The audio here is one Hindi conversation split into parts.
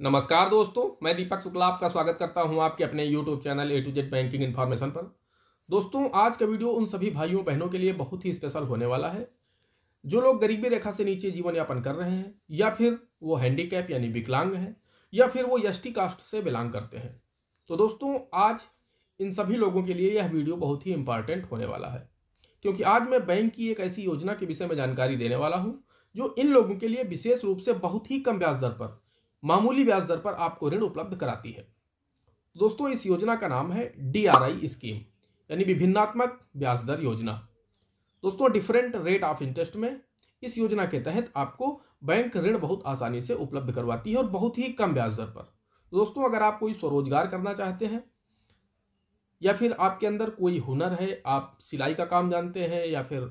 नमस्कार दोस्तों मैं दीपक शुक्ला आपका स्वागत करता हूं आपके अपने YouTube channel A to Z banking information पर दोस्तों आज का वीडियो उन सभी भाइयों बहनों के लिए बहुत ही स्पेशल होने वाला है जो लोग गरीबी रेखा से नीचे जीवन यापन कर रहे हैं या फिर वो हैंडीकैप यानी विकलांग हैं या फिर वो यष्टि कास्ट से बिलोंग करते हैं तो दोस्तों आज इन सभी लोगों के लिए यह वीडियो बहुत ही इंपॉर्टेंट होने वाला है क्योंकि आज मैं बैंक की एक ऐसी योजना के विषय में जानकारी देने वाला हूँ जो इन लोगों के लिए विशेष रूप से बहुत ही कम ब्याज दर पर मामूली ब्याज दर पर आपको ऋण उपलब्ध कराती है दोस्तों इस योजना का नाम है डी स्कीम यानी विभिन्नात्मक ब्याज दर योजना दोस्तों डिफरेंट रेट ऑफ इंटरेस्ट में इस योजना के तहत आपको बैंक ऋण बहुत आसानी से उपलब्ध करवाती है और बहुत ही कम ब्याज दर पर दोस्तों अगर आप कोई स्वरोजगार करना चाहते हैं या फिर आपके अंदर कोई हुनर है आप सिलाई का काम जानते हैं या फिर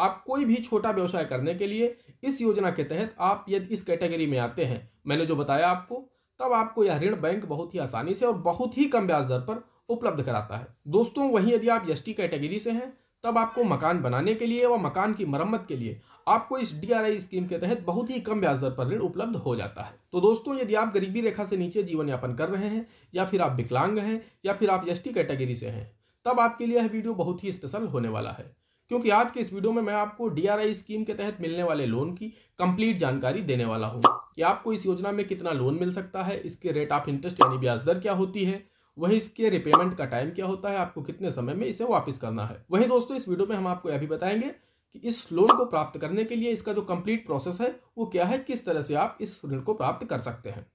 आप कोई भी छोटा व्यवसाय करने के लिए इस योजना के तहत आप यदि इस कैटेगरी में आते हैं मैंने जो बताया आपको तब आपको यह ऋण बैंक बहुत ही आसानी से और बहुत ही कम ब्याज दर पर उपलब्ध कराता है दोस्तों वहीं यदि आप एस कैटेगरी से हैं तब आपको मकान बनाने के लिए व मकान की मरम्मत के लिए आपको इस डी स्कीम के तहत बहुत ही कम ब्याज दर पर ऋण उपलब्ध हो जाता है तो दोस्तों यदि आप गरीबी रेखा से नीचे जीवन यापन कर रहे हैं या फिर आप विकलांग हैं या फिर आप एस कैटेगरी से हैं तब आपके लिए यह वीडियो बहुत ही स्पेशल होने वाला है क्योंकि आज के इस वीडियो में मैं आपको डी स्कीम के तहत मिलने वाले लोन की कंप्लीट जानकारी देने वाला हूँ कि आपको इस योजना में कितना लोन मिल सकता है इसके रेट ऑफ इंटरेस्ट यानी ब्याज दर क्या होती है वहीं इसके रिपेमेंट का टाइम क्या होता है आपको कितने समय में इसे वापस करना है वहीं दोस्तों इस वीडियो में हम आपको यह भी बताएंगे कि इस लोन को प्राप्त करने के लिए इसका जो कंप्लीट प्रोसेस है वो क्या है किस तरह से आप इस ऋण को प्राप्त कर सकते हैं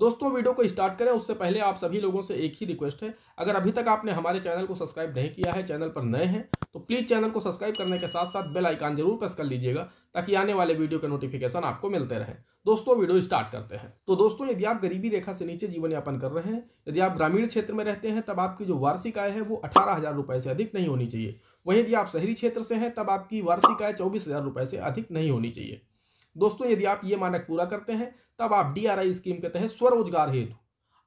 दोस्तों वीडियो को स्टार्ट करें उससे पहले आप सभी लोगों से एक ही रिक्वेस्ट है अगर अभी तक आपने हमारे चैनल को सब्सक्राइब नहीं किया है चैनल पर नए हैं तो प्लीज़ चैनल को सब्सक्राइब करने के साथ साथ बेल आइकान जरूर प्रेस कर लीजिएगा ताकि आने वाले वीडियो के नोटिफिकेशन आपको मिलते रहे दोस्तों वीडियो स्टार्ट करते हैं तो दोस्तों यदि आप गरीबी रेखा से नीचे जीवन यापन कर रहे हैं यदि आप ग्रामीण क्षेत्र में रहते हैं तब आपकी जो वार्षिक आय है वो अठारह हजार रुपए से अधिक नहीं होनी चाहिए वहीं यदि आप शहरी क्षेत्र से हैं तब आपकी वार्षिक आय चौबीस हजार रुपए से अधिक नहीं होनी चाहिए दोस्तों यदि आप ये मानक पूरा करते हैं तब आप डी स्कीम के तहत स्वरोजगार हेतु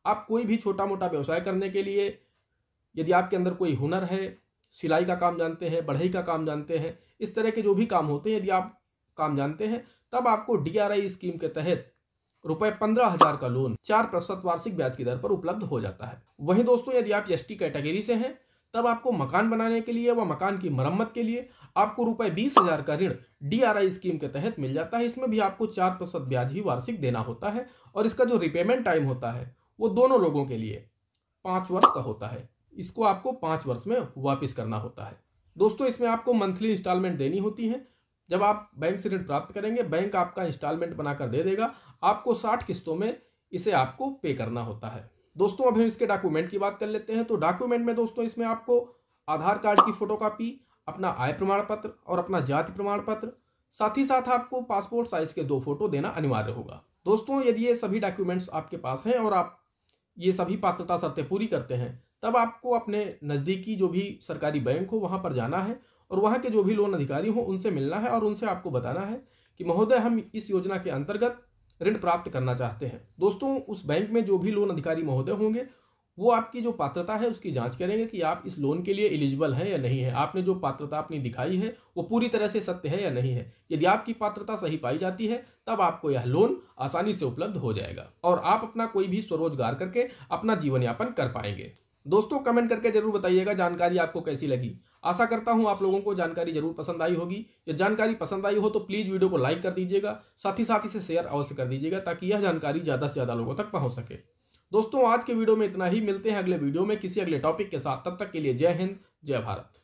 आप कोई भी छोटा मोटा व्यवसाय करने के लिए यदि आपके अंदर कोई हुनर है सिलाई का काम जानते हैं बढ़ई का काम जानते हैं इस तरह के जो भी काम होते हैं यदि आप काम जानते हैं तब आपको डी स्कीम के तहत रुपए पंद्रह हजार का लोन चार प्रतिशत वार्षिक ब्याज की दर पर उपलब्ध हो जाता है वहीं दोस्तों यदि आप एस कैटेगरी से हैं तब आपको मकान बनाने के लिए व मकान की मरम्मत के लिए आपको रुपए बीस हजार का ऋण डी स्कीम के तहत मिल जाता है इसमें भी आपको चार प्रतिशत ब्याज ही वार्षिक देना होता है और इसका जो रिपेमेंट टाइम होता है वो दोनों लोगों के लिए पांच वर्ष का होता है इसको आपको पांच वर्ष में वापिस करना होता है दोस्तों इसमें आपको मंथली इंस्टॉलमेंट देनी होती है जब आप बैंक से ऋण प्राप्त करेंगे बैंक आपका इंस्टॉलमेंट बनाकर दे देगा आपको साठ किस्तों में इसे आपको पे करना होता है दोस्तों अब हम इसके डॉक्यूमेंट की बात कर लेते हैं तो डॉक्यूमेंट में दोस्तों इसमें आपको आधार कार्ड की फोटोकॉपी अपना आय प्रमाण पत्र और अपना जाति प्रमाण पत्र साथ ही साथ आपको पासपोर्ट साइज के दो फोटो देना अनिवार्य होगा दोस्तों यदि ये सभी डॉक्यूमेंट्स आपके पास हैं और आप ये सभी पात्रता शर्तें पूरी करते हैं तब आपको अपने नज़दीकी जो भी सरकारी बैंक हो वहाँ पर जाना है और वहाँ के जो भी लोन अधिकारी हो उनसे मिलना है और उनसे आपको बताना है कि महोदय हम इस योजना के अंतर्गत ऋण प्राप्त करना चाहते हैं दोस्तों उस बैंक में जो भी लोन अधिकारी महोदय होंगे वो आपकी जो पात्रता है उसकी जांच करेंगे कि आप इस लोन के लिए एलिजिबल हैं या नहीं है आपने जो पात्रता अपनी दिखाई है वो पूरी तरह से सत्य है या नहीं है यदि आपकी पात्रता सही पाई जाती है तब आपको यह लोन आसानी से उपलब्ध हो जाएगा और आप अपना कोई भी स्वरोजगार करके अपना जीवन यापन कर पाएंगे दोस्तों कमेंट करके जरूर बताइएगा जानकारी आपको कैसी लगी आशा करता हूं आप लोगों को जानकारी जरूर पसंद आई होगी यदि जानकारी पसंद आई हो तो प्लीज़ वीडियो को लाइक कर दीजिएगा साथ ही साथ इसे शेयर अवश्य कर दीजिएगा ताकि यह जानकारी ज़्यादा से ज़्यादा लोगों तक पहुंच सके दोस्तों आज के वीडियो में इतना ही मिलते हैं अगले वीडियो में किसी अगले टॉपिक के साथ तब तक के लिए जय हिंद जय भारत